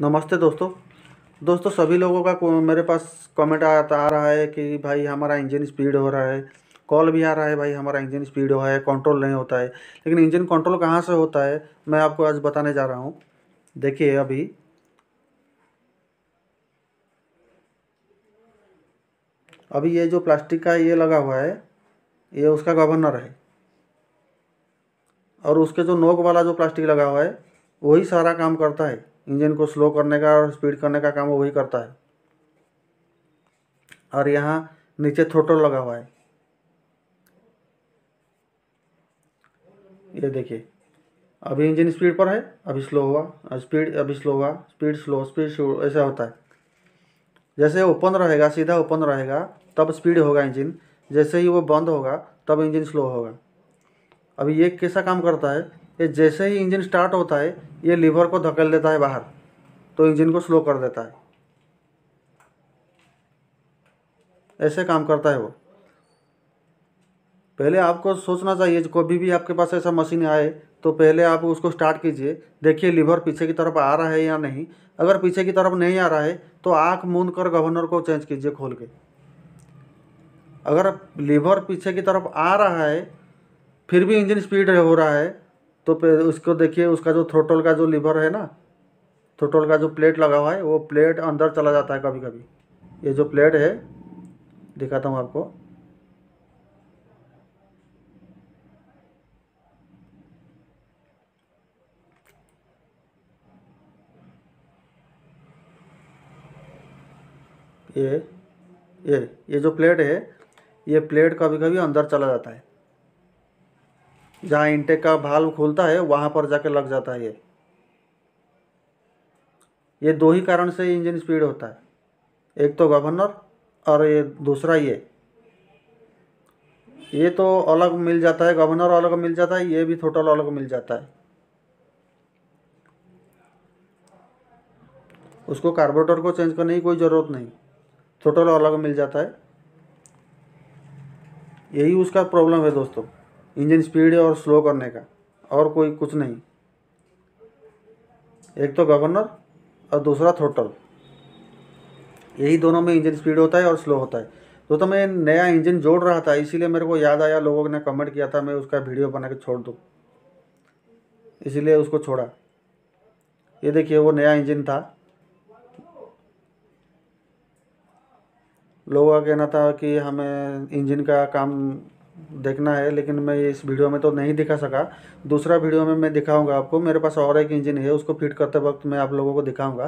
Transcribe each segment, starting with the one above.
नमस्ते दोस्तों दोस्तों सभी लोगों का मेरे पास कमेंट आता आ रहा है कि भाई हमारा इंजन स्पीड हो रहा है कॉल भी आ रहा है भाई हमारा इंजन स्पीड हो रहा है कंट्रोल नहीं होता है लेकिन इंजन कंट्रोल कहाँ से होता है मैं आपको आज बताने जा रहा हूँ देखिए अभी अभी ये जो प्लास्टिक का ये लगा हुआ है ये उसका गवर्नर है और उसके जो नोक वाला जो प्लास्टिक लगा हुआ है वही सारा काम करता है इंजन को स्लो करने का और स्पीड करने का काम वही करता है और यहाँ नीचे थ्रोटल लगा हुआ है ये देखिए अभी इंजन स्पीड पर है अभी स्लो हुआ स्पीड अभी स्लो हुआ स्पीड स्लो स्पीड स्लो ऐसा होता है जैसे ओपन रहेगा सीधा ओपन रहेगा तब स्पीड होगा इंजन जैसे ही वो बंद होगा तब इंजन स्लो होगा अभी ये कैसा काम करता है ये जैसे ही इंजन स्टार्ट होता है ये लीवर को धकेल देता है बाहर तो इंजन को स्लो कर देता है ऐसे काम करता है वो पहले आपको सोचना चाहिए कभी भी आपके पास ऐसा मशीन आए तो पहले आप उसको स्टार्ट कीजिए देखिए लीवर पीछे की तरफ आ रहा है या नहीं अगर पीछे की तरफ नहीं आ रहा है तो आँख मूंद कर गवर्नर को चेंज कीजिए खोल के अगर लीवर पीछे की तरफ आ रहा है फिर भी इंजन स्पीड हो रहा है तो उसको देखिए उसका जो थ्रोटल का जो लीवर है ना थ्रोटल का जो प्लेट लगा हुआ है वो प्लेट अंदर चला जाता है कभी कभी ये जो प्लेट है दिखाता हूँ आपको ये ये ये जो प्लेट है ये प्लेट कभी कभी अंदर चला जाता है जहाँ इंटेक का भाल्व खुलता है वहाँ पर जाकर लग जाता है ये ये दो ही कारण से इंजन स्पीड होता है एक तो गवर्नर और ये दूसरा ये ये तो अलग मिल जाता है गवर्नर अलग मिल जाता है ये भी टोटल अलग मिल जाता है उसको कार्बोरेटर को चेंज करने की कोई ज़रूरत नहीं टोटल अलग मिल जाता है यही उसका प्रॉब्लम है दोस्तों इंजन स्पीड और स्लो करने का और कोई कुछ नहीं एक तो गवर्नर और दूसरा थ्रोटल यही दोनों में इंजन स्पीड होता है और स्लो होता है तो तो मैं नया इंजन जोड़ रहा था इसीलिए मेरे को याद आया लोगों ने कमेंट किया था मैं उसका वीडियो बना के छोड़ दूँ इसीलिए उसको छोड़ा ये देखिए वो नया इंजन था लोगों का कहना था कि हमें इंजन का काम देखना है लेकिन मैं इस वीडियो में तो नहीं दिखा सका दूसरा वीडियो में मैं दिखाऊंगा आपको मेरे पास और एक इंजन है उसको फिट करते वक्त मैं आप लोगों को दिखाऊंगा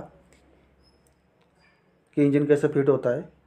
कि इंजन कैसे फिट होता है